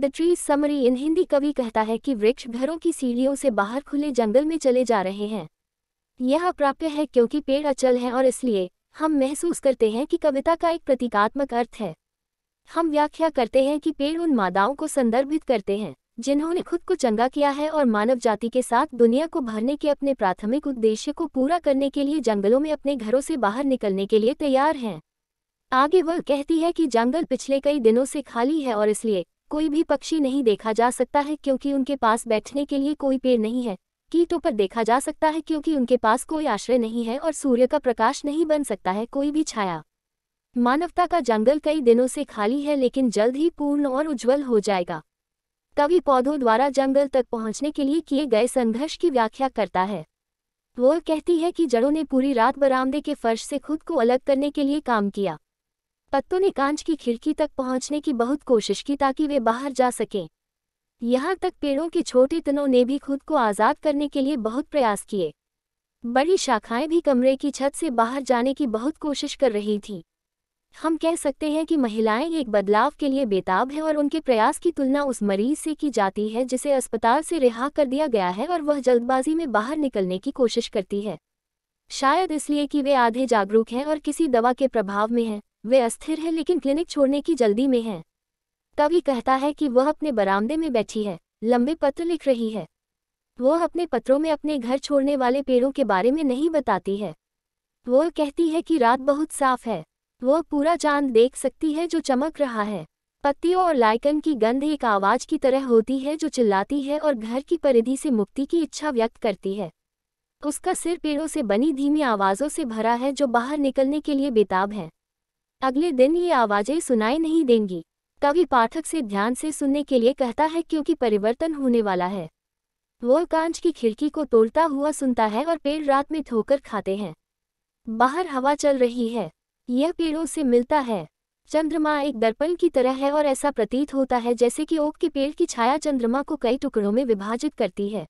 the tree summary in Hindi कवि कहता है कि वृक्ष घरों की सीढ़ियों से बाहर खुले जंगल में चले जा रहे हैं यह अप्राप्य है क्योंकि पेड़ अचल हैं और इसलिए हम महसूस करते हैं कि कविता का एक प्रतीकात्मक अर्थ है हम व्याख्या करते हैं कि पेड़ उन मादाओं को संदर्भित करते हैं जिन्होंने खुद को चंगा किया है और मानव जाति के साथ दुनिया को भरने के अपने प्राथमिक उद्देश्य को पूरा करने के लिए जंगलों में अपने घरों से बाहर निकलने के लिए तैयार हैं आगे वह कहती है कि जंगल पिछले कई दिनों से खाली है और इसलिए कोई भी पक्षी नहीं देखा जा सकता है क्योंकि उनके पास बैठने के लिए कोई पेड़ नहीं है कीटों पर देखा जा सकता है क्योंकि उनके पास कोई आश्रय नहीं है और सूर्य का प्रकाश नहीं बन सकता है कोई भी छाया मानवता का जंगल कई दिनों से खाली है लेकिन जल्द ही पूर्ण और उज्जवल हो जाएगा कवि पौधों द्वारा जंगल तक पहुंचने के लिए किए गए संघर्ष की व्याख्या करता है वो कहती है कि जड़ों ने पूरी रात बरामदे के फर्श से खुद को अलग करने के लिए काम किया पत्तों ने कांच की खिड़की तक पहुंचने की बहुत कोशिश की ताकि वे बाहर जा सकें यहाँ तक पेड़ों के छोटे तनों ने भी खुद को आज़ाद करने के लिए बहुत प्रयास किए बड़ी शाखाएं भी कमरे की छत से बाहर जाने की बहुत कोशिश कर रही थीं हम कह सकते हैं कि महिलाएं एक बदलाव के लिए बेताब हैं और उनके प्रयास की तुलना उस मरीज से की जाती है जिसे अस्पताल से रिहा कर दिया गया है और वह जल्दबाजी में बाहर निकलने की कोशिश करती है शायद इसलिए कि वे आधे जागरूक हैं और किसी दवा के प्रभाव में हैं वे अस्थिर है लेकिन क्लिनिक छोड़ने की जल्दी में हैं कवि कहता है कि वह अपने बरामदे में बैठी है लंबे पत्र लिख रही है वह अपने पत्रों में अपने घर छोड़ने वाले पेड़ों के बारे में नहीं बताती है वह कहती है कि रात बहुत साफ है वह पूरा चांद देख सकती है जो चमक रहा है पत्तियों और लाइकन की गंध एक आवाज की तरह होती है जो चिल्लाती है और घर की परिधि से मुक्ति की इच्छा व्यक्त करती है उसका सिर पेड़ों से बनी धीमी आवाज़ों से भरा है जो बाहर निकलने के लिए बेताब है अगले दिन ये आवाज़ें सुनाई नहीं देंगी कवि पाठक से ध्यान से सुनने के लिए कहता है क्योंकि परिवर्तन होने वाला है वो कांच की खिड़की को तोड़ता हुआ सुनता है और पेड़ रात में ठोकर खाते हैं बाहर हवा चल रही है यह पेड़ों से मिलता है चंद्रमा एक दर्पण की तरह है और ऐसा प्रतीत होता है जैसे कि ओक के पेड़ की छाया चंद्रमा को कई टुकड़ों में विभाजित करती है